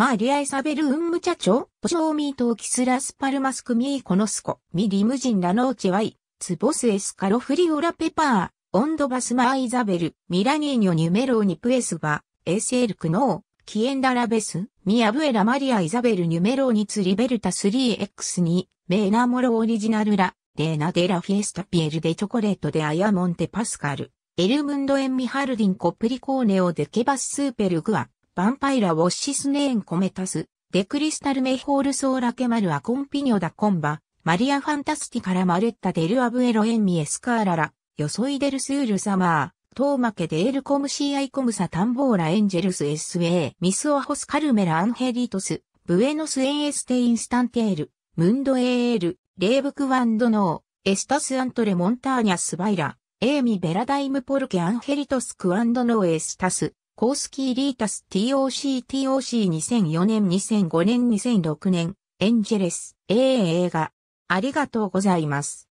マリアイサベル・ウンムチャチョ、ポショーミート・キスラス・パルマス・クミー・コノスコ、ミ・リムジン・ラノーチェ・ワイ、ツボス・エス・カロフリオラ・ペパー、オンドバス・マー・イザベル、ミラニーニョ・ニュメロー・ニプエスバ、エセル・クノー、キエンダ・ラベス、ミ・アブエラ・マリア・イザベル・ニュメロー・ニツ・リベルタ 3X2、メーナ・モロ・オリジナル・ラ、レーナ・デラ・フィエスタ・ピエル・デ・チョコレート・デ・アヤ・モンテ・パスカル、エルムンド・エン・ミハルディン・コプリコーネオ・デ・ケバス・スーペル・グア、バンパイラ・ウォッシスネーン・コメタス、デクリスタル・メホール・ソーラ・ケマル・ア・コンピニョ・ダ・コンバ、マリア・ファンタスティカラ・マレッタ・デル・アブエロ・エンミ・エスカーララ、ヨソイデル・スール・サマー、トーマケ・デール・コム・シー・アイ・コムサ・タンボーラ・エンジェルス・エスウェミス・オアホス・カルメラ・アンヘリトス、ブエノス・エン・エステ・インスタンテール、ムンド・エール、レーブク・ワンド・ノー、エスタス・アントレ・モンターニャ・ス・バイラ、エーミ・ベラダイム・ポルケ・アンヘリトス・クワンド・ノー・エスタス、コースキーリータス TOCTOC2004 年2005年2006年エンジェレス A 映画ありがとうございます。